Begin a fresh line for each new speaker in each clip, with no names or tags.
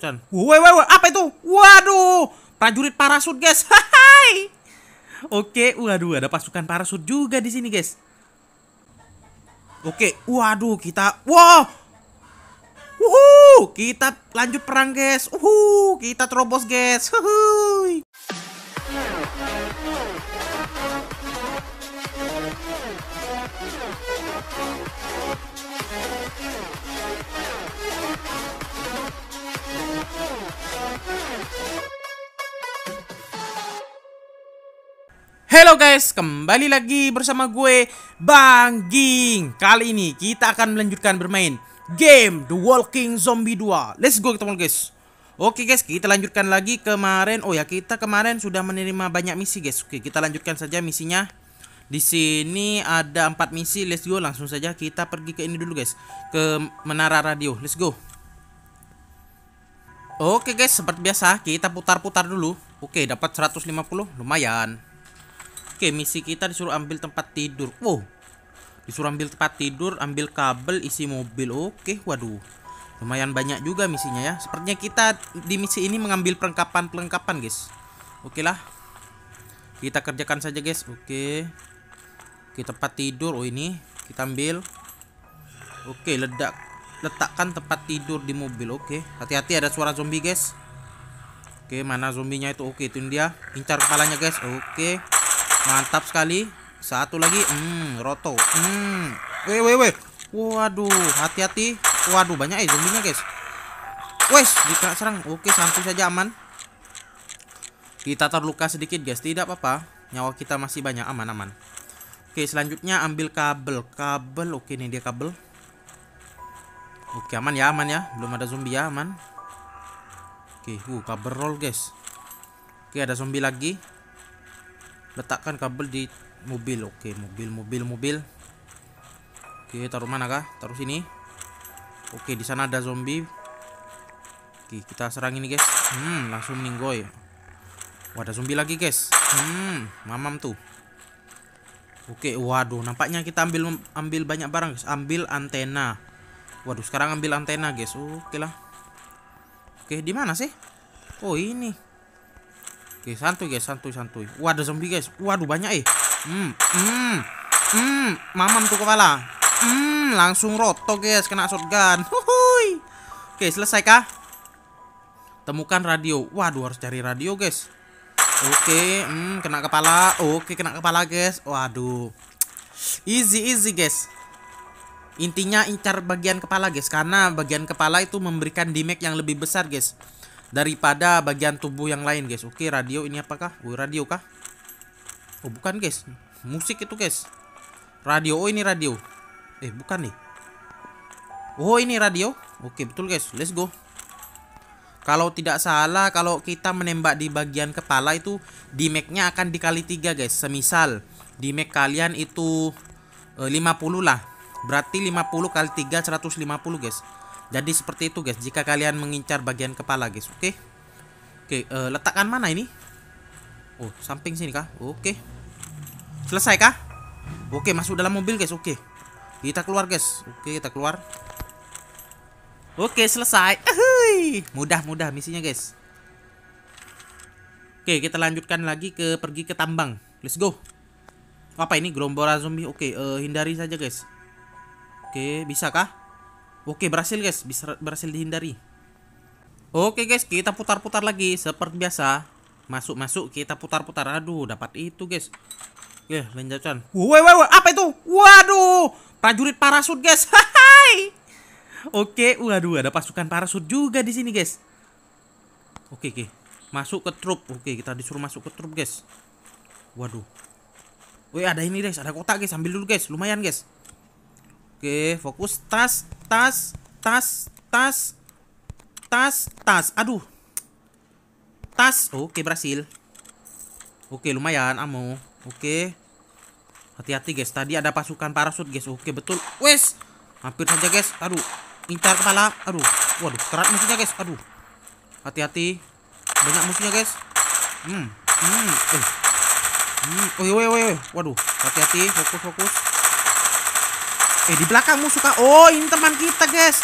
Dan, woi woi woi, apa itu? Waduh, prajurit parasut guys. Hai. Oke, waduh ada pasukan parasut juga di sini guys. Oke, waduh kita, wow. Wuhu, kita lanjut perang guys. Uhu, kita terobos guys. Huhuy. Hello guys, kembali lagi bersama gue Bang Ging. Kali ini kita akan melanjutkan bermain game The Walking Zombie 2. Let's go kita guys. Oke guys, kita lanjutkan lagi kemarin. Oh ya, kita kemarin sudah menerima banyak misi guys. Oke, kita lanjutkan saja misinya. Di sini ada empat misi. Let's go langsung saja kita pergi ke ini dulu guys, ke menara radio. Let's go. Oke guys, seperti biasa kita putar-putar dulu. Oke, dapat 150, lumayan. Oke, misi kita disuruh ambil tempat tidur. Wow. Disuruh ambil tempat tidur, ambil kabel, isi mobil. Oke, waduh. Lumayan banyak juga misinya ya. Sepertinya kita di misi ini mengambil perlengkapan-perlengkapan, guys. Oke lah. Kita kerjakan saja, guys. Oke. kita tempat tidur. Oh, ini kita ambil. Oke, ledak letakkan tempat tidur di mobil. Oke, hati-hati ada suara zombie, guys. Oke, mana zombinya itu? Oke, itu dia. Incar kepalanya, guys. Oke. Mantap sekali. Satu lagi. Hmm, roto. Hmm. Weh, weh, weh. Waduh, hati-hati. Waduh, banyak eh zombinya, guys. Wes, dikena serang. Oke, santai saja aman. Kita terluka sedikit, guys. Tidak apa-apa. Nyawa kita masih banyak aman-aman. Oke, selanjutnya ambil kabel. Kabel. Oke, ini dia kabel. Oke, aman ya, aman ya. Belum ada zombie ya, aman. Oke, uh, kabel roll, guys. Oke, ada zombie lagi letakkan kabel di mobil oke mobil mobil mobil oke taruh mana kah taruh sini oke di sana ada zombie oke kita serang ini guys hmm langsung ninggoy Wah, ada zombie lagi, guys. Hmm, mamam tuh. Oke, waduh, nampaknya kita ambil ambil banyak barang, guys. Ambil antena. Waduh, sekarang ambil antena, guys. Oke lah. Oke, di mana sih? Oh, ini. Oke, santuy guys, santuy santuy. Waduh zombie guys. Waduh, banyak eh. Hmm, hmm. Hmm, mamam tuh kepala. Hmm, langsung roto guys, kena shotgun. Huhuy. Oke, selesai kah? Temukan radio. Waduh, harus cari radio guys. Oke, hmm, kena kepala. Oke, kena kepala guys. Waduh. Easy easy guys. Intinya incar bagian kepala guys karena bagian kepala itu memberikan damage yang lebih besar guys daripada bagian tubuh yang lain guys oke radio ini apakah oh, radio kah oh bukan guys musik itu guys radio oh ini radio eh bukan nih oh ini radio oke betul guys let's go kalau tidak salah kalau kita menembak di bagian kepala itu di nya akan dikali tiga guys semisal di kalian itu 50 eh, lah berarti 50 kali 3 150 guys jadi seperti itu guys, jika kalian mengincar bagian kepala guys, oke? Okay? Oke, okay, uh, eh, letakkan mana ini? Oh, samping sini kah? Oke. Okay. Selesai kah? Oke, okay, masuk dalam mobil guys, oke. Okay. Kita keluar guys, oke okay, kita keluar. Oke, okay, selesai. Mudah-mudah misinya guys. Oke, okay, kita lanjutkan lagi ke pergi ke tambang. Let's go. Apa ini? Gerombolan zombie. Oke, okay, uh, eh, hindari saja guys. Oke, okay, bisa kah? Oke, berhasil guys, bisa berhasil dihindari. Oke guys, kita putar-putar lagi seperti biasa. Masuk-masuk kita putar-putar. Aduh, dapat itu guys. Oke, lanjutkan Woi, woi, apa itu? Waduh, prajurit parasut guys. Hai. Oke, waduh ada pasukan parasut juga di sini guys. Oke, oke. Masuk ke trup. Oke, kita disuruh masuk ke trup guys. Waduh. Wih ada ini guys, ada kotak guys, ambil dulu guys. Lumayan guys. Oke, fokus tas, tas, tas, tas, tas, tas. Aduh. Tas. Oke, berhasil. Oke, lumayan Amo, Oke. Hati-hati guys, tadi ada pasukan parasut guys. Oke, betul. Wes. Hampir saja guys. Aduh. Incar kepala. Aduh. Waduh, kerat musuhnya guys. Aduh. Hati-hati. Banyak musuhnya guys. Hmm. Hmm. Eh. Hmm. Oh, woi, woi, woi. Waduh. Hati-hati, fokus, fokus. Eh di belakangmu suka, Oh ini teman kita guys.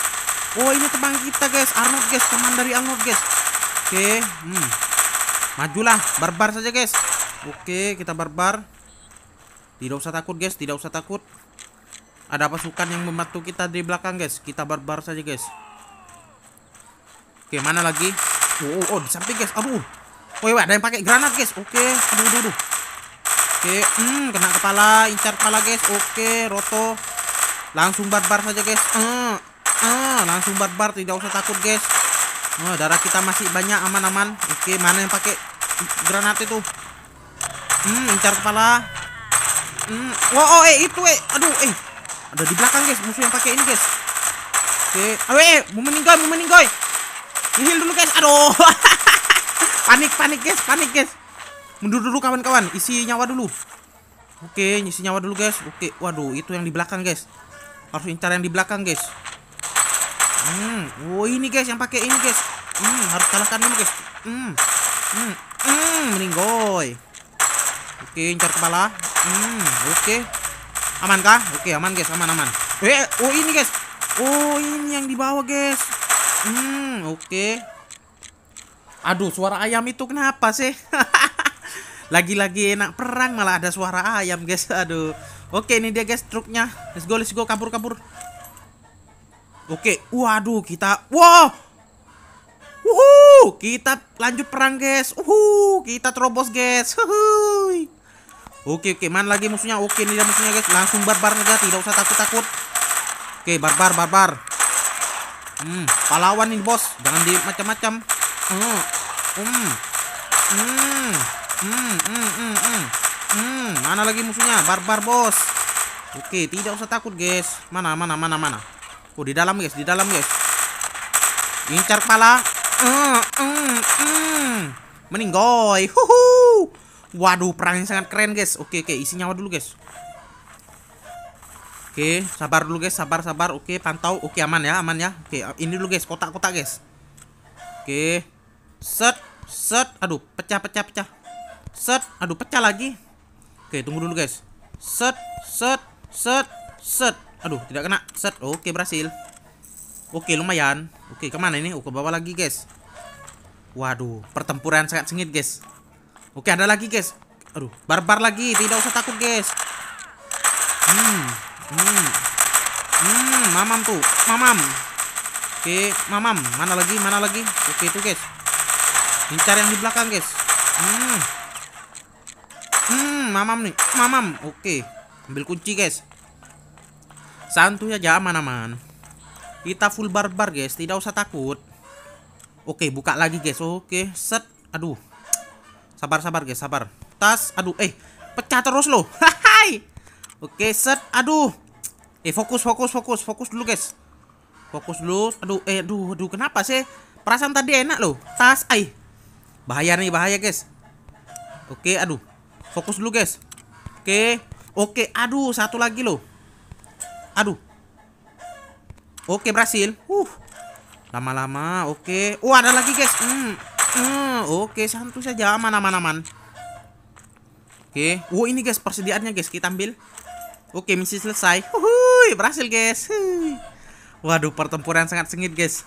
Oh ini teman kita guys. Arnold guys. Teman dari Arnold guys. Oke. Okay. Hmm. Majulah. Barbar saja guys. Oke okay, kita barbar. Tidak usah takut guys. Tidak usah takut. Ada pasukan yang membantu kita di belakang guys. Kita barbar saja guys. Oke okay, mana lagi? Oh, oh, oh di samping guys. Aduh. Oh iya ada yang pakai granat guys. Oke. Okay. Aduh, aduh, aduh. Oke, okay. hmm, kena kepala, incar kepala guys. Oke, okay, roto langsung bar -bar saja guys uh, uh, langsung bar -bar. tidak usah takut guys uh, darah kita masih banyak aman-aman oke mana yang pakai granat itu hmm incar kepala hmm wow oh, oh, eh itu eh aduh eh ada di belakang guys musuh yang pakai ini guys oke awe eh mau meninggal mau meninggal hil dulu guys aduh panik panik guys panik guys mundur dulu kawan-kawan isi nyawa dulu oke isi nyawa dulu guys oke waduh itu yang di belakang guys harus incar yang di belakang guys hmm oh ini guys yang pakai ini guys hmm harus kalahkan dulu guys hmm hmm hmm meninggoy oke incar kepala hmm oke aman kah oke aman guys aman aman eh oh ini guys oh ini yang di bawah guys hmm oke aduh suara ayam itu kenapa sih lagi-lagi enak perang malah ada suara ayam guys aduh Oke, ini dia guys truknya. Let's go, let's go, kabur, kabur. Oke, waduh, kita, wow, Wuhu, kita lanjut perang guys. Uhu, kita terobos guys. Huhuy. Oke oke, mana lagi musuhnya? Oke, ini dia musuhnya guys. Langsung barbar aja, tidak usah takut-takut. Oke, barbar barbar. Hmm, pahlawan ini bos. Jangan di macam-macam. Hmm. Hmm. Hmm. Hmm. Hmm. hmm. hmm. Hmm, mana lagi musuhnya? Barbar, Bos. Oke, tidak usah takut, guys. Mana, mana, mana, mana. Oh, di dalam, guys, di dalam, guys. Incar kepala. hmm, eh, hmm. Eh, hmm. Eh. Meninggoy. Huhu. Waduh, perangnya sangat keren, guys. Oke, oke, isi nyawa dulu, guys. Oke, sabar dulu, guys. Sabar, sabar. Oke, pantau. Oke, aman ya, aman ya. Oke, ini dulu, guys. Kotak-kotak, guys. Oke. Set, set. Aduh, pecah, pecah, pecah. Set, aduh, pecah lagi. Oke, tunggu dulu guys. Set, set, set, set. Aduh, tidak kena. Set. Oke, berhasil. Oke, lumayan. Oke, kemana ini? Oke, oh, bawah lagi guys. Waduh, pertempuran sangat sengit guys. Oke, ada lagi guys. Aduh, barbar lagi. Tidak usah takut guys. Hmm, hmm, hmm, mamam tuh, mamam. Oke, mamam. Mana lagi? Mana lagi? Oke, itu guys. Incar yang di belakang guys. Hmm mamam nih mamam oke ambil kunci guys santuy aja aman-aman kita full barbar guys tidak usah takut oke buka lagi guys oke set aduh sabar sabar guys sabar tas aduh eh pecah terus loh hai oke set aduh eh fokus fokus fokus fokus dulu guys fokus dulu aduh eh aduh aduh kenapa sih perasaan tadi enak loh tas ai bahaya nih bahaya guys oke aduh Fokus dulu guys. Oke. Oke. Aduh, satu lagi loh. Aduh. Oke, berhasil. Uh. Lama-lama. Oke. Oh, ada lagi guys. Hmm. Hmm. Oke, santu saja. Aman, aman, aman. Oke. Oh, ini guys persediaannya guys. Kita ambil. Oke, misi selesai. Uhuy, berhasil guys. Waduh, pertempuran sangat sengit guys.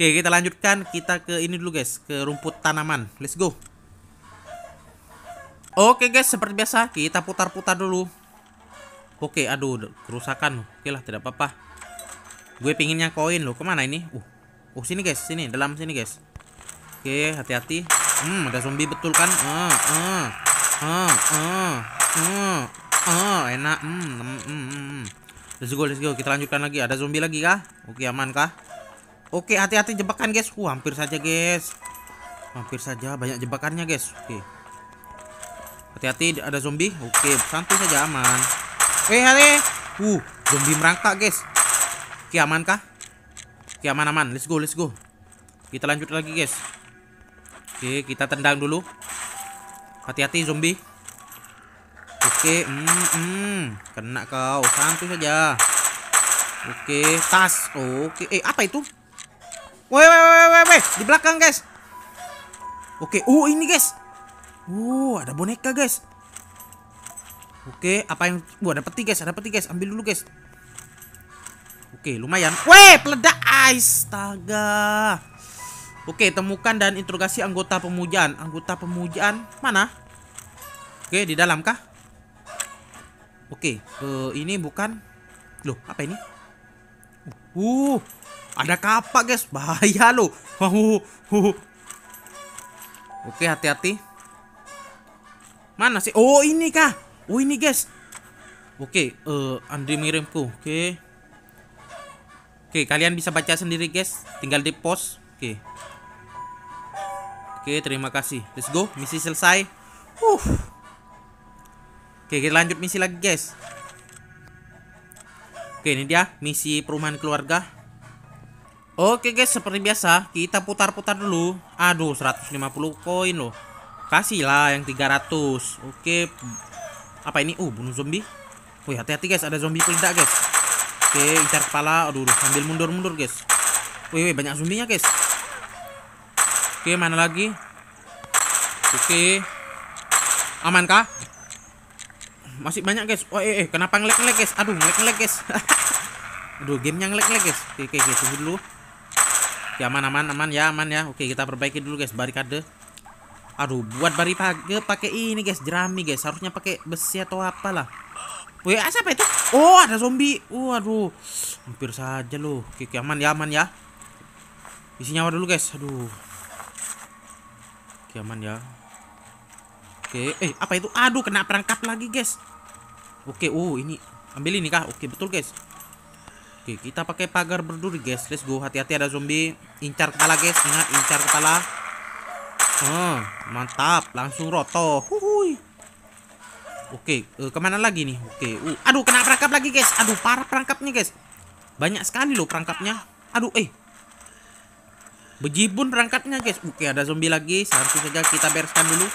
Oke, kita lanjutkan. Kita ke ini dulu guys. Ke rumput tanaman. Let's go. Oke guys, seperti biasa kita putar-putar dulu. Oke, aduh kerusakan. Oke lah, tidak apa-apa. Gue pinginnya koin loh. Kemana ini? Uh, uh sini guys, sini dalam sini guys. Oke, hati-hati. Hmm, ada zombie betul kan? Uh, uh, uh, uh, uh, uh, enak. Hmm, hmm, hmm, hmm. Let's go, let's go. Kita lanjutkan lagi. Ada zombie lagi kah? Oke, aman kah? Oke, hati-hati jebakan guys. Uh, hampir saja guys. Hampir saja banyak jebakannya guys. Oke. Hati-hati ada zombie. Oke, santai saja aman. Eh, hari. Uh, zombie merangkak, guys. Oke, aman kah? Oke, aman aman. Let's go, let's go. Kita lanjut lagi, guys. Oke, kita tendang dulu. Hati-hati zombie. Oke, hmm, hmm. kena kau. Santai saja. Oke, tas. Oke, eh apa itu? Woi, woi, woi, woi, di belakang, guys. Oke, uh ini, guys. Uh, ada boneka guys. Oke, apa yang gua dapat tiga, guys, ada peti guys. Ambil dulu guys. Oke, lumayan. Weh, peledak astaga. Oke, temukan dan interogasi anggota pemujaan. Anggota pemujaan mana? Oke, di dalam kah? Oke, uh, ini bukan. Loh, apa ini? Uh, ada kapak guys, bahaya loh. Oke, hati-hati. Mana sih? Oh, ini kah? Oh, ini guys. Oke, okay, uh, eh, Andri mirimku. Oke. Okay. Oke, okay, kalian bisa baca sendiri guys. Tinggal di post. Oke. Okay. Oke, okay, terima kasih. Let's go. Misi selesai. Uh. Oke, okay, kita lanjut misi lagi guys. Oke, ini dia misi perumahan keluarga. Oke guys, seperti biasa kita putar-putar dulu. Aduh, 150 koin loh. Kasih lah yang 300. Oke. Apa ini? uh bunuh zombie. Wih, hati-hati guys, ada zombie pelindak guys. Oke, incar kepala. Aduh, aduh sambil mundur-mundur guys. Wih, wih, banyak zombinya guys. Oke, mana lagi? Oke. Aman kah? Masih banyak guys. Oh, eh, eh kenapa ngelek-ngelek guys? Aduh, ngelek-ngelek guys. Aduh, gamenya ngelek-ngelek guys. Oke, oke, oke, tunggu dulu. Ya, aman, aman, aman ya, aman ya. Oke, kita perbaiki dulu guys barikade. Aduh, buat bari pagi pakai ini guys, jerami guys. Harusnya pakai besi atau apalah. Wih, ah, siapa itu? Oh, ada zombie. Waduh. Oh, Hampir saja loh. Oke, oke, aman ya, aman ya. Isi nyawa dulu guys. Aduh. Oke, aman ya. Oke, eh apa itu? Aduh, kena perangkap lagi guys. Oke, oh ini ambil ini kah? Oke, betul guys. Oke, kita pakai pagar berduri guys. Let's go. Hati-hati ada zombie. Incar kepala guys. Ingat, incar kepala. Hmm, mantap, langsung roto. Huhuy. Oke, uh, kemana lagi nih? Oke, uh, aduh kena perangkap lagi guys. Aduh parah perangkapnya guys. Banyak sekali loh perangkapnya. Aduh, eh. Bejibun perangkapnya guys. Oke, ada zombie lagi. Satu saja kita bereskan dulu.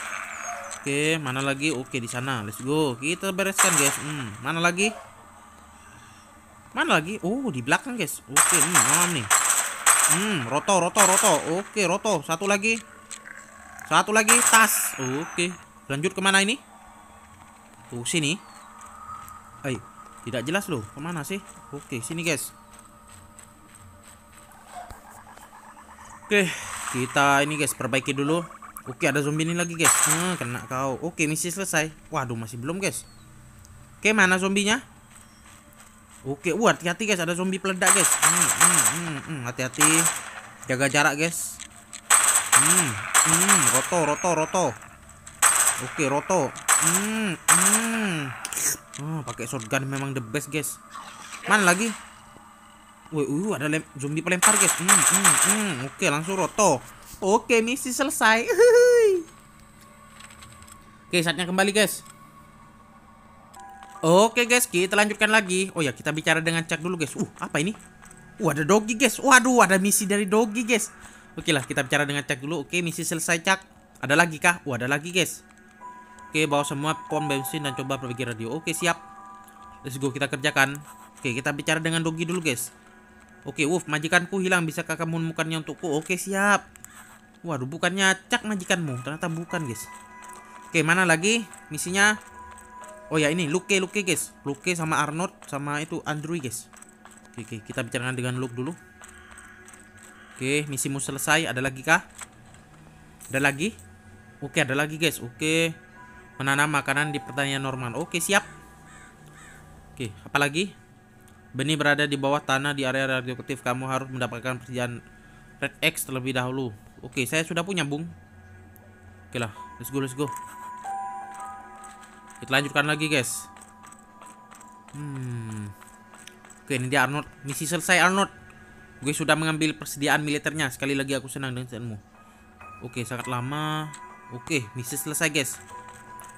Oke, mana lagi? Oke, di sana. Let's go. Kita bereskan guys. Hmm, mana lagi? Mana lagi? Oh, di belakang guys. Oke, hmm, malam nih. Hmm, roto, roto, roto. Oke, roto. Satu lagi. Satu lagi tas. Oke. Lanjut kemana ini? Tuh oh, sini. Eh, tidak jelas loh. Kemana sih? Oke, sini guys. Oke, kita ini guys perbaiki dulu. Oke, ada zombie ini lagi guys. Hmm, kena kau. Oke, misi selesai. Waduh, masih belum guys. Oke, mana zombinya? Oke, uh hati-hati guys, ada zombie peledak guys. Hati-hati. Hmm, hmm, hmm, hmm. Hati -hati. Jaga jarak guys. Hmm, hmm, roto, roto, roto. Oke, roto. Hmm, hmm. Oh, pakai shotgun memang the best, guys. Mana lagi? Wih, uh, ada lem zombie pelempar, guys. Hmm, hmm, hmm. Oke, langsung roto. Oke, misi selesai. Oke, saatnya kembali, guys. Oke, guys, kita lanjutkan lagi. Oh ya, kita bicara dengan Cak dulu, guys. Uh, apa ini? Uh, ada doggy, guys. Waduh, ada misi dari doggy, guys. Oke lah, kita bicara dengan Cak dulu. Oke, misi selesai Cak. Ada lagi kah? Wah, ada lagi guys. Oke, bawa semua pom bensin dan coba berpikir radio. Oke, siap. Let's go, kita kerjakan. Oke, kita bicara dengan Dogi dulu guys. Oke, Wolf, majikanku hilang. Bisa kakak menemukannya untukku? Oke, siap. Waduh, bukannya Cak majikanmu. Ternyata bukan guys. Oke, mana lagi misinya? Oh ya ini Luke Luke guys Luke sama Arnold sama itu Andrew guys Oke, oke kita bicara dengan Luke dulu Oke, misimu selesai. Ada lagi kah? Ada lagi? Oke, ada lagi guys. Oke. Menanam makanan di pertanian normal. Oke, siap. Oke, apa lagi? Benih berada di bawah tanah di area radioaktif. Kamu harus mendapatkan persediaan Red X terlebih dahulu. Oke, saya sudah punya, Bung. Oke lah, let's go, let's go. Kita lanjutkan lagi, guys. Hmm. Oke, ini dia Arnold. Misi selesai, Arnold. Gue sudah mengambil persediaan militernya. Sekali lagi aku senang dengan senmu. Oke, sangat lama. Oke, misi selesai, guys.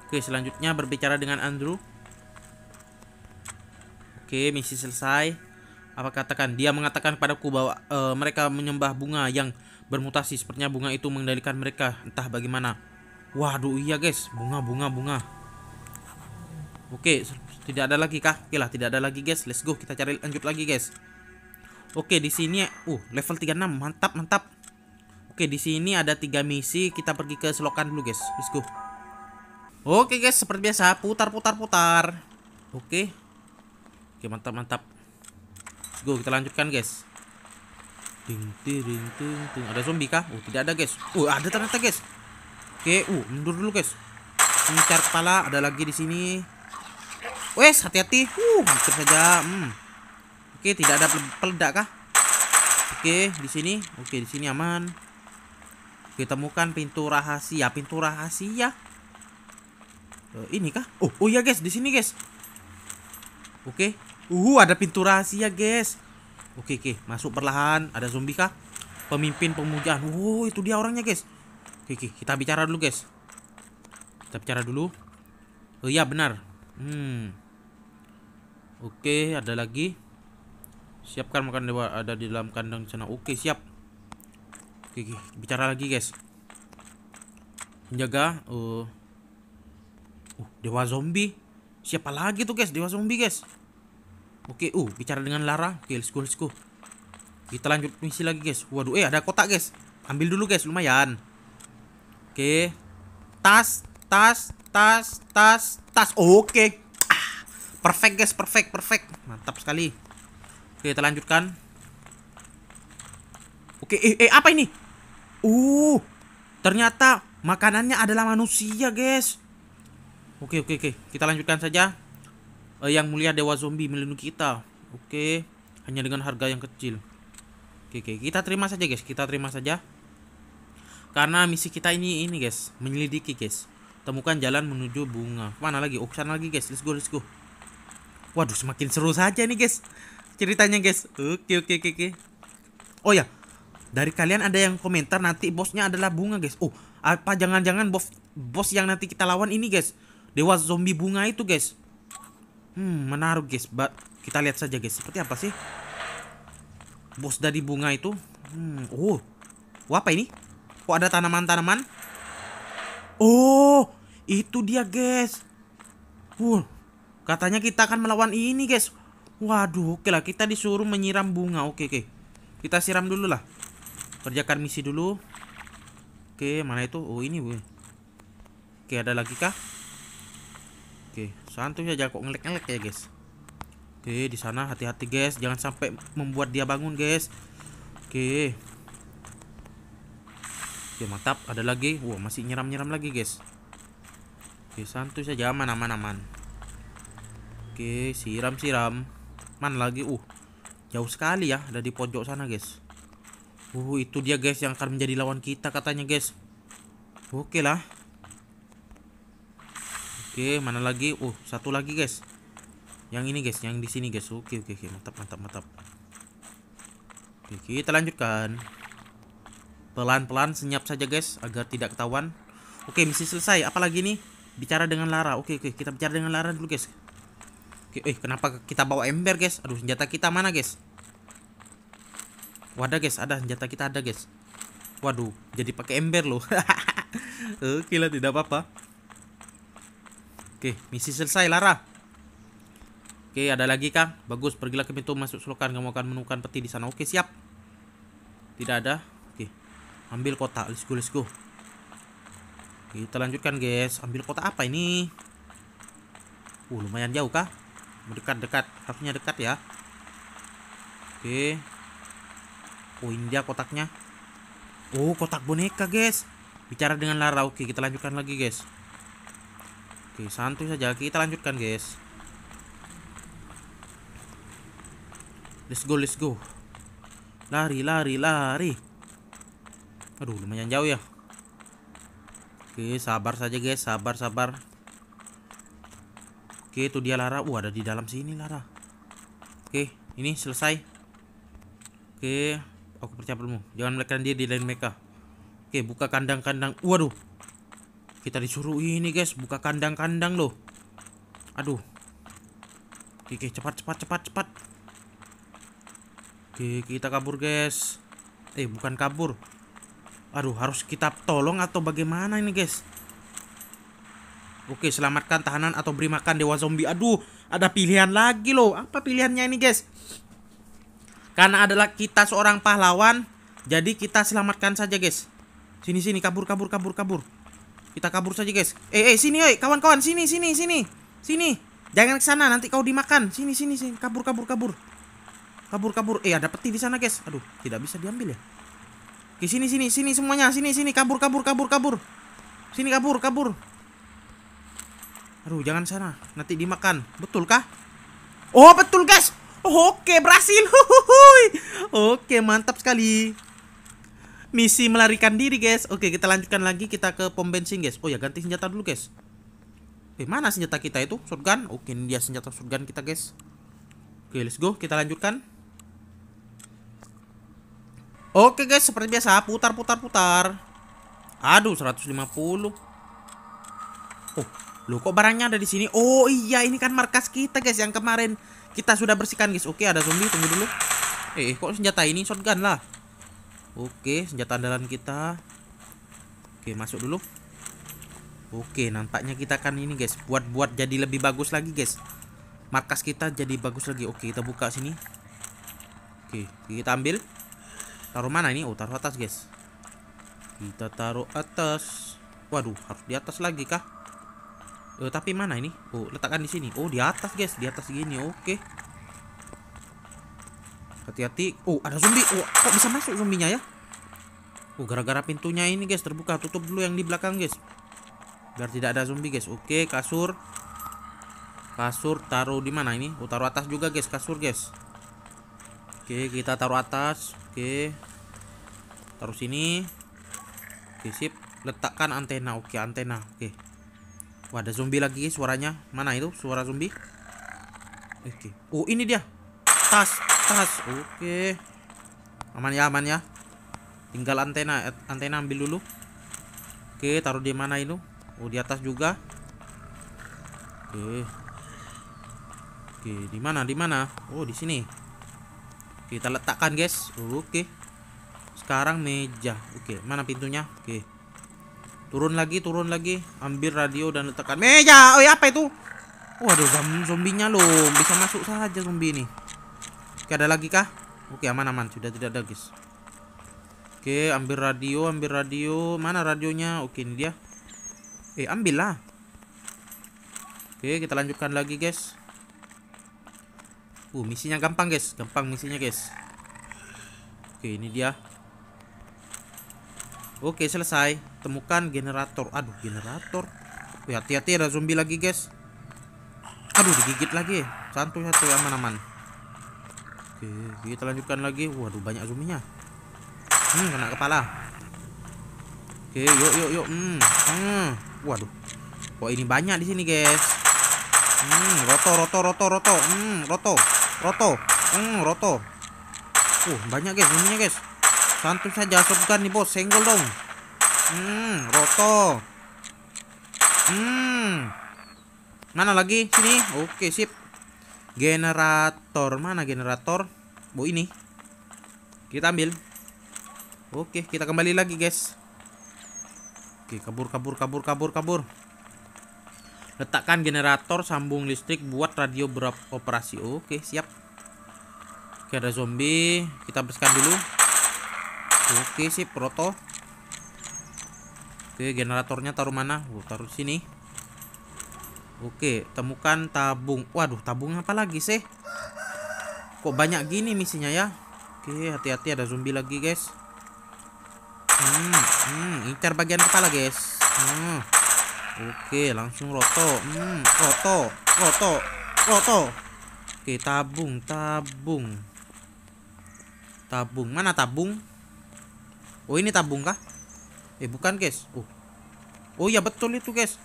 Oke, selanjutnya berbicara dengan Andrew. Oke, misi selesai. Apa katakan? Dia mengatakan padaku bahwa uh, mereka menyembah bunga yang bermutasi. Sepertinya bunga itu mengendalikan mereka. Entah bagaimana. Waduh, iya, guys. Bunga, bunga, bunga. Oke, tidak ada lagi kah? Oke lah, tidak ada lagi, guys. Let's go. Kita cari lanjut lagi, guys. Oke, di sini uh level 36, mantap, mantap. Oke, di sini ada tiga misi, kita pergi ke selokan dulu, guys. Let's go. Oke, guys, seperti biasa, putar-putar-putar. Oke. Oke, mantap, mantap. Let's go, kita lanjutkan, guys. Ting ting ting ting. Ada zombie kah? Oh, tidak ada, guys. Oh, ada ternyata, guys. Oke, uh, mundur dulu, guys. Mencar kepala, ada lagi di sini. Wes, hati-hati. Uh, hampir saja. Hmm. Oke, tidak ada peledak kah? Oke, di sini. Oke, di sini aman. Oke, temukan pintu rahasia, pintu rahasia. Uh, ini kah? Oh, oh iya guys, di sini guys. Oke. Uh, ada pintu rahasia, guys. Oke, oke, masuk perlahan. Ada zombie kah? Pemimpin pemujaan. Uh, itu dia orangnya, guys. Oke, oke, kita bicara dulu, guys. Kita bicara dulu. Oh iya, benar. Hmm. Oke, ada lagi. Siapkan makan dewa ada di dalam kandang sana. Oke, siap. Oke, oke. bicara lagi, guys. Menjaga uh, uh dewa zombie. Siapa lagi tuh, guys? Dewa zombie, guys. Oke, uh bicara dengan Lara. Oke, let's go, let's go. Kita lanjut misi lagi, guys. Waduh, eh ada kotak, guys. Ambil dulu, guys. Lumayan. Oke. Tas, tas, tas, tas, tas. Oke. Ah, perfect, guys. Perfect, perfect. Mantap sekali. Oke, kita lanjutkan. Oke, eh, eh apa ini? Uh, ternyata makanannya adalah manusia, guys. Oke, oke, oke. Kita lanjutkan saja. Eh, yang mulia dewa zombie melindungi kita. Oke, hanya dengan harga yang kecil. Oke, oke. Kita terima saja, guys. Kita terima saja. Karena misi kita ini ini, guys, menyelidiki, guys. Temukan jalan menuju bunga. Mana lagi? Oh, lagi, guys. Let's go, let's go. Waduh, semakin seru saja nih, guys ceritanya guys oke oke oke oke oh ya dari kalian ada yang komentar nanti bosnya adalah bunga guys oh apa jangan-jangan bos bos yang nanti kita lawan ini guys dewa zombie bunga itu guys hmm menaruh guys but kita lihat saja guys seperti apa sih bos dari bunga itu hmm oh oh apa ini kok ada tanaman-tanaman oh itu dia guys uh katanya kita akan melawan ini guys Waduh, oke okay lah kita disuruh menyiram bunga. Oke, okay, oke. Okay. Kita siram dulu lah. Kerjakan misi dulu. Oke, mana itu? Oh, ini, Bu. Oke, ada lagi kah? Oke, santuy aja kok ngelek-ngelek ya, guys. Oke, di sana hati-hati, guys. Jangan sampai membuat dia bangun, guys. Oke. Oke, mantap. Ada lagi. Wah, masih nyiram-nyiram lagi, guys. Oke, santuy saja aman aman aman. Oke, siram-siram man lagi uh jauh sekali ya ada di pojok sana guys uh itu dia guys yang akan menjadi lawan kita katanya guys oke okay lah oke okay, mana lagi uh satu lagi guys yang ini guys yang di sini guys oke okay, oke oke mantap mantap mantap oke, kita lanjutkan pelan-pelan senyap saja guys agar tidak ketahuan oke misi selesai apalagi nih bicara dengan Lara oke oke kita bicara dengan Lara dulu guys Eh, kenapa kita bawa ember, guys? Aduh, senjata kita mana, guys? Wadah, guys, ada senjata kita ada, guys. Waduh, jadi pakai ember loh. Oke lah, tidak apa-apa. Oke, misi selesai, Lara. Oke, ada lagi, Kang. Bagus, pergilah ke pintu masuk selokan. Kamu akan menemukan peti di sana. Oke, siap. Tidak ada. Oke. Ambil kotak. Let's go, let's go. Kita lanjutkan, guys. Ambil kotak apa ini? Uh, lumayan jauh kah? mendekat dekat harusnya dekat ya oke oh India kotaknya oh kotak boneka guys bicara dengan Lara oke kita lanjutkan lagi guys oke santuy saja kita lanjutkan guys let's go let's go lari lari lari aduh lumayan jauh ya oke sabar saja guys sabar sabar Oke, itu dia Lara. Wah, ada di dalam sini Lara. Oke, ini selesai. Oke, aku percaya padamu. Jangan melekan dia di lain mereka. Oke, buka kandang-kandang. Waduh. Kita disuruh ini, guys. Buka kandang-kandang loh. Aduh. Oke, oke, cepat, cepat, cepat, cepat. Oke, kita kabur, guys. Eh, bukan kabur. Aduh, harus kita tolong atau bagaimana ini, guys? Oke, selamatkan tahanan atau beri makan dewa zombie. Aduh, ada pilihan lagi loh. Apa pilihannya ini, guys? Karena adalah kita seorang pahlawan, jadi kita selamatkan saja, guys. Sini sini kabur kabur kabur kabur. Kita kabur saja, guys. Eh eh sini, oi, kawan-kawan, sini sini sini. Sini. Jangan ke sana, nanti kau dimakan. Sini sini sini, kabur kabur kabur. Kabur kabur. Eh, ada peti di sana, guys. Aduh, tidak bisa diambil ya. Oke, sini sini sini semuanya, sini sini kabur kabur kabur kabur. Sini kabur kabur. Aduh, jangan sana. Nanti dimakan. Betul kah? Oh, betul, guys. Oh, oke, berhasil. Oke, Oke, mantap sekali. Misi melarikan diri, guys. Oke, kita lanjutkan lagi. Kita ke pom bensin, guys. Oh ya, ganti senjata dulu, guys. Eh, mana senjata kita itu? Shotgun? Oke, ini dia senjata shotgun kita, guys. Oke, let's go. Kita lanjutkan. Oke, guys. Seperti biasa, putar, putar, putar. Aduh, 150. Oh, Loh kok barangnya ada di sini? Oh iya ini kan markas kita guys yang kemarin kita sudah bersihkan guys. Oke ada zombie tunggu dulu. Eh, eh kok senjata ini shotgun lah. Oke senjata andalan kita. Oke masuk dulu. Oke nampaknya kita kan ini guys buat-buat jadi lebih bagus lagi guys. Markas kita jadi bagus lagi. Oke kita buka sini. Oke kita ambil. Taruh mana ini? Oh taruh atas guys. Kita taruh atas. Waduh harus di atas lagi kah? Uh, tapi mana ini? Oh, letakkan di sini. Oh, di atas, guys. Di atas gini. Oke. Okay. Hati-hati. Oh, ada zombie. Oh, kok bisa masuk zombinya ya? Oh, gara-gara pintunya ini, guys, terbuka. Tutup dulu yang di belakang, guys. Biar tidak ada zombie, guys. Oke, okay, kasur. Kasur taruh di mana ini? Oh, taruh atas juga, guys, kasur, guys. Oke, okay, kita taruh atas. Oke. Taruh sini. Oke, sip. Letakkan antena. Oke, antena. Oke. Wah, ada zombie lagi suaranya. Mana itu suara zombie? Oke. Okay. Oh, ini dia. Tas, tas. Oke. Okay. Aman ya, aman ya. Tinggal antena, antena ambil dulu. Oke, okay, taruh di mana itu? Oh, di atas juga. Oke. Oke, di mana? Di mana? Oh, di sini. Kita letakkan, guys. Oke. Sekarang meja. Oke, mana pintunya? Oke. Turun lagi, turun lagi. Ambil radio dan tekan meja. Oh, ya, apa itu? Waduh, zombinya loh. Bisa masuk saja zombie ini. Oke, ada lagi kah? Oke, aman-aman. Sudah tidak ada, guys. Oke, ambil radio, ambil radio. Mana radionya? Oke, ini dia. Eh, ambillah. Oke, kita lanjutkan lagi, guys. Uh, misinya gampang, guys. Gampang misinya, guys. Oke, ini dia. Oke selesai Temukan generator Aduh generator Hati-hati ada zombie lagi guys Aduh digigit lagi Santuy-santuy aman-aman Oke kita lanjutkan lagi Waduh banyak zombinya Hmm kena kepala Oke yuk yuk yuk hmm. hmm. Waduh Kok ini banyak di sini guys Hmm roto roto roto roto Hmm roto Roto Hmm roto Uh banyak guys zombinya guys Santun saja shotgun nih bos, senggol dong. Hmm, roto. Hmm. Mana lagi? Sini. Oke, sip. Generator. Mana generator? Bu ini. Kita ambil. Oke, kita kembali lagi, guys. Oke, kabur kabur kabur kabur kabur. Letakkan generator sambung listrik buat radio beroperasi. Oke, siap. Oke, ada zombie. Kita bersihkan dulu. Oke sih proto. Oke, generatornya taruh mana? Gua taruh sini. Oke, temukan tabung. Waduh, tabung apa lagi sih? Kok banyak gini misinya ya? Oke, hati-hati ada zombie lagi, guys. Hmm, hmm, incar bagian kepala, guys. Hmm. Oke, langsung roto. Hmm, roto, roto, roto. Oke, tabung, tabung. Tabung, mana tabung? Oh ini tabung kah? Eh bukan guys. Oh. Oh ya betul itu guys.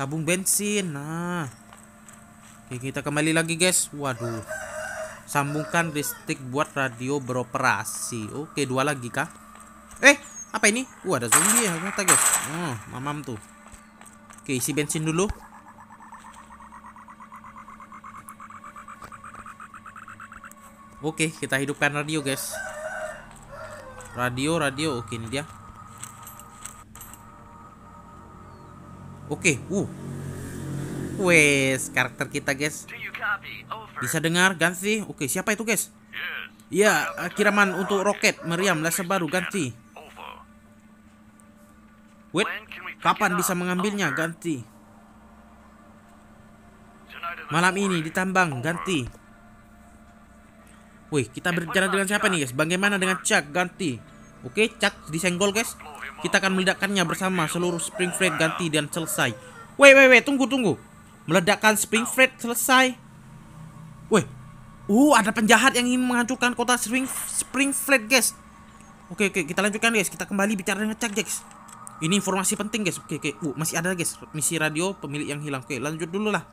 Tabung bensin. Nah. Oke kita kembali lagi guys. Waduh. Sambungkan listrik buat radio beroperasi. Oke dua lagi kah? Eh apa ini? Wah oh, ada zombie ya ternyata guys. Oh mamam tuh. Oke isi bensin dulu. Oke kita hidupkan radio guys radio radio oke ini dia oke uh wes karakter kita guys bisa dengar ganti oke siapa itu guys ya kiraman untuk roket meriam laser baru ganti wait kapan bisa mengambilnya ganti malam ini ditambang ganti Wih, kita berbicara dengan siapa nih guys? Bagaimana dengan Chuck ganti? Oke, Chuck disenggol guys. Kita akan meledakkannya bersama seluruh spring freight ganti dan selesai. Wait, wait, wait, tunggu, tunggu. Meledakkan spring freight selesai. Wih, uh, ada penjahat yang ingin menghancurkan kota spring spring freight guys. Oke, oke, kita lanjutkan guys. Kita kembali bicara dengan Chuck guys. Ini informasi penting guys. Oke, oke, uh, masih ada guys. Misi radio pemilik yang hilang. Oke, lanjut dulu lah.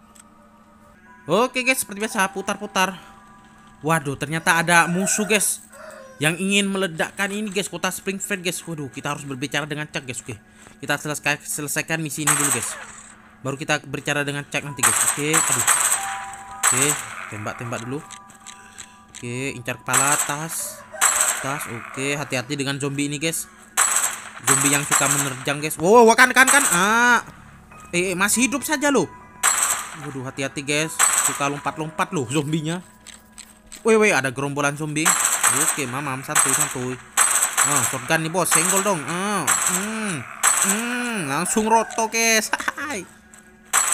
Oke guys, seperti biasa putar-putar. Waduh, ternyata ada musuh, guys. Yang ingin meledakkan ini, guys. Kota Springfield, guys. Waduh, kita harus berbicara dengan Chuck, guys. Oke. Kita selesai selesaikan misi ini dulu, guys. Baru kita berbicara dengan Chuck nanti, guys. Oke, aduh. Oke, tembak-tembak dulu. Oke, incar kepala, tas. Tas, oke. Hati-hati dengan zombie ini, guys. Zombie yang suka menerjang, guys. Wow, wow kan, kan, kan. Ah. Eh, eh masih hidup saja, loh. Waduh, hati-hati, guys. Suka lompat-lompat, loh, zombinya. Woi woi ada gerombolan zombie. Oke, mamam satu satu. Ah, shotgun nih bos, senggol dong. Ah, hmm, hmm, langsung roto guys. Hai.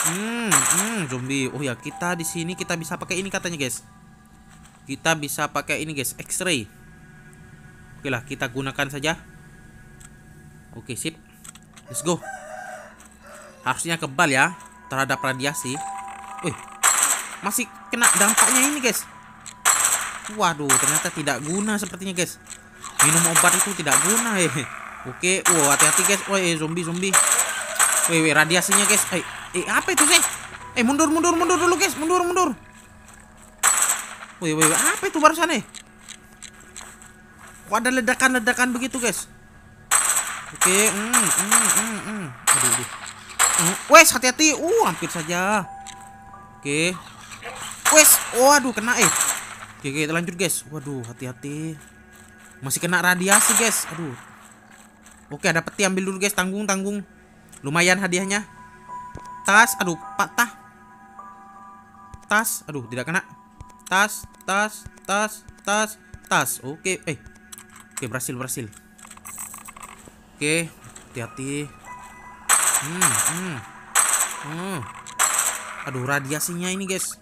Hmm, hmm, zombie. Oh ya kita di sini kita bisa pakai ini katanya guys. Kita bisa pakai ini guys, X-ray. Oke lah, kita gunakan saja. Oke sip, let's go. Harusnya kebal ya terhadap radiasi. Wih, masih kena dampaknya ini guys Waduh, ternyata tidak guna sepertinya, guys. Minum obat itu tidak guna, eh. Oke, wow, oh, hati-hati, guys. Woi, oh, eh, zombie, zombie. Woi, radiasinya, guys. Eh, eh, apa itu sih? Eh, mundur, mundur, mundur dulu, guys. Mundur, mundur. Woi, woi, apa itu barusan, eh? Kok ada ledakan-ledakan begitu, guys. Oke, hmm, hmm, hmm, hmm. Aduh, aduh. Hmm. Wes, hati-hati. Uh, hampir saja. Oke. Wes, waduh, oh, kena eh. Oke, oke, kita lanjut guys. Waduh, hati-hati. Masih kena radiasi guys. Aduh. Oke, ada peti ambil dulu guys. Tanggung, tanggung. Lumayan hadiahnya. Tas, aduh, patah. Tas, aduh, tidak kena. Tas, tas, tas, tas, tas. Oke, eh. Oke, berhasil, berhasil. Oke, hati-hati. Hmm, hmm. Hmm. Aduh, radiasinya ini guys.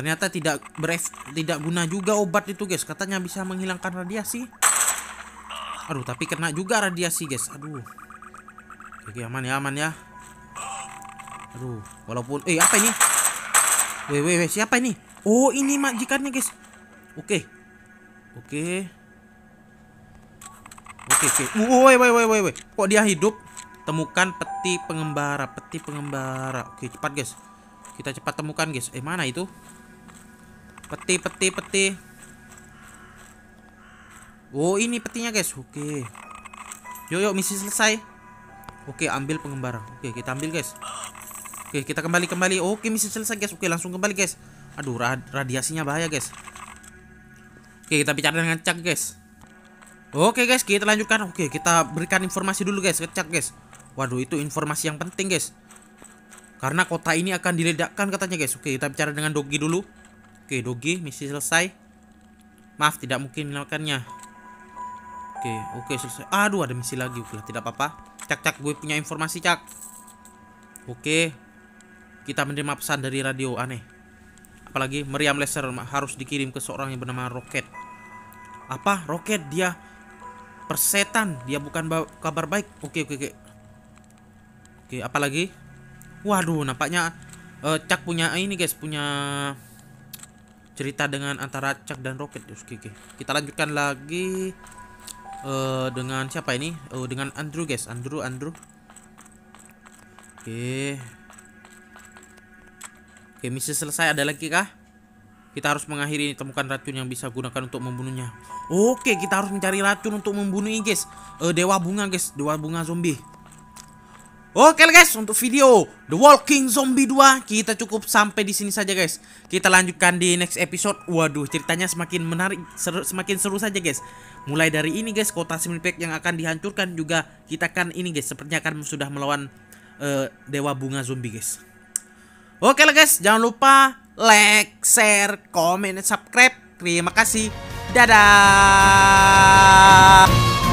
Ternyata tidak beref tidak guna juga obat itu guys. Katanya bisa menghilangkan radiasi. Aduh, tapi kena juga radiasi guys. Aduh. Oke, aman ya, aman ya. Aduh, walaupun eh apa ini? Weh, weh, weh, siapa ini? Oh, ini majikannya guys. Oke. Oke. Oke, oke. Woi, woi, woi, woi, woi. Kok dia hidup? Temukan peti pengembara, peti pengembara. Oke, cepat guys. Kita cepat temukan guys. Eh, mana itu? Peti, peti, peti. Oh, ini petinya, guys. Oke. Yuk, yuk, misi selesai. Oke, ambil pengembara. Oke, kita ambil, guys. Oke, kita kembali kembali. Oke, misi selesai, guys. Oke, langsung kembali, guys. Aduh, rad radiasinya bahaya, guys. Oke, kita bicara dengan Cak, guys. Oke, guys, kita lanjutkan. Oke, kita berikan informasi dulu, guys, ke Cak, guys. Waduh, itu informasi yang penting, guys. Karena kota ini akan diledakkan katanya, guys. Oke, kita bicara dengan Dogi dulu. Oke, doge misi selesai. Maaf tidak mungkin melakukannya. Oke, oke selesai. Aduh, ada misi lagi. tidak apa-apa. Cak cak gue punya informasi, Cak. Oke. Kita menerima pesan dari radio aneh. Apalagi meriam laser harus dikirim ke seorang yang bernama Roket. Apa? Roket dia persetan, dia bukan kabar baik. Oke, oke, oke. Oke, apalagi? Waduh, nampaknya uh, Cak punya ini guys, punya cerita dengan antara Chuck dan Rocket oke, oke. kita lanjutkan lagi uh, dengan siapa ini uh, dengan Andrew guys Andrew Andrew oke oke misi selesai ada lagi kah kita harus mengakhiri ini temukan racun yang bisa gunakan untuk membunuhnya oke kita harus mencari racun untuk membunuh guys uh, dewa bunga guys dewa bunga zombie Oke guys, untuk video The Walking Zombie 2 kita cukup sampai di sini saja guys. Kita lanjutkan di next episode. Waduh, ceritanya semakin menarik, seru, semakin seru saja guys. Mulai dari ini guys, kota Similpek yang akan dihancurkan juga kita kan ini guys, sepertinya akan sudah melawan uh, dewa bunga zombie guys. Oke lah guys, jangan lupa like, share, comment subscribe. Terima kasih. Dadah.